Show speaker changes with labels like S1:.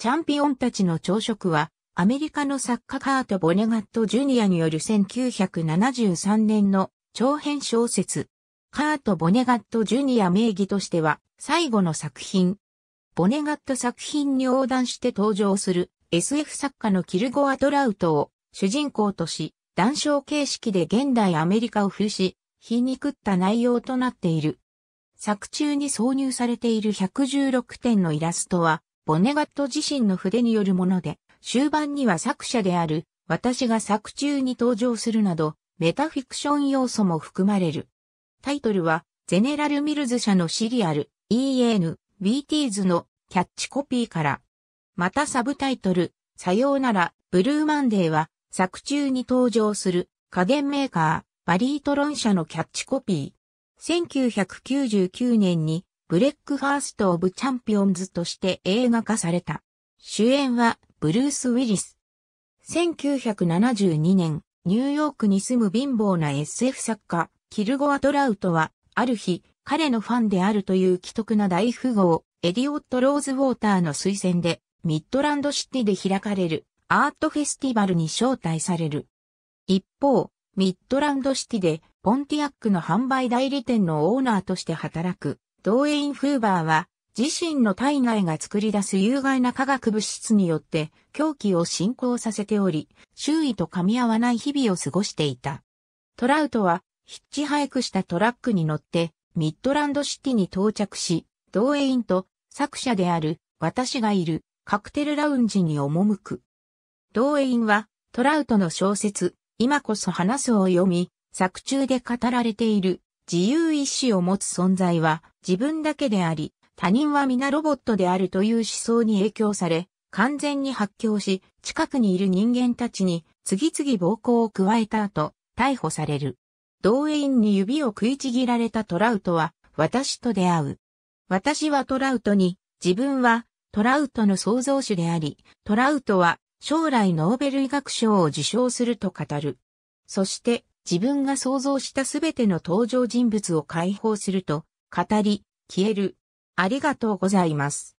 S1: チャンピオンたちの朝食は、アメリカの作家カート・ボネガット・ジュニアによる1973年の長編小説、カート・ボネガット・ジュニア名義としては最後の作品。ボネガット作品に横断して登場する SF 作家のキルゴア・トラウトを主人公とし、談笑形式で現代アメリカを風刺、皮肉った内容となっている。作中に挿入されている116点のイラストは、ボネガット自身の筆によるもので、終盤には作者である私が作中に登場するなど、メタフィクション要素も含まれる。タイトルは、ゼネラル・ミルズ社のシリアル、EN、BTs のキャッチコピーから。またサブタイトル、さようなら、ブルーマンデーは、作中に登場する家電メーカー、バリートロン社のキャッチコピー。1999年にブレックファースト・オブ・チャンピオンズとして映画化された。主演はブルース・ウィリス。1972年、ニューヨークに住む貧乏な SF 作家、キルゴア・トラウトは、ある日、彼のファンであるという既得な大富豪、エディオット・ローズウォーターの推薦で、ミッドランドシティで開かれるアートフェスティバルに招待される。一方、ミッドランドシティでポンティアックの販売代理店のオーナーとして働くドーエイン・フーバーは、自身の体外が作り出す有害な化学物質によって、狂気を進行させており、周囲と噛み合わない日々を過ごしていた。トラウトは、ヒッチハイクしたトラックに乗って、ミッドランドシティに到着し、ドーエインと作者である私がいるカクテルラウンジに赴く。ドーエインはトラウトの小説、今こそ話すを読み、作中で語られている自由意志を持つ存在は自分だけであり、他人は皆ロボットであるという思想に影響され、完全に発狂し、近くにいる人間たちに次々暴行を加えた後、逮捕される。動員に指を食いちぎられたトラウトは、私と出会う。私はトラウトに、自分はトラウトの創造主であり、トラウトは将来ノーベル医学賞を受賞すると語る。そして、自分が想像したすべての登場人物を解放すると、語り、消える。ありがとうございます。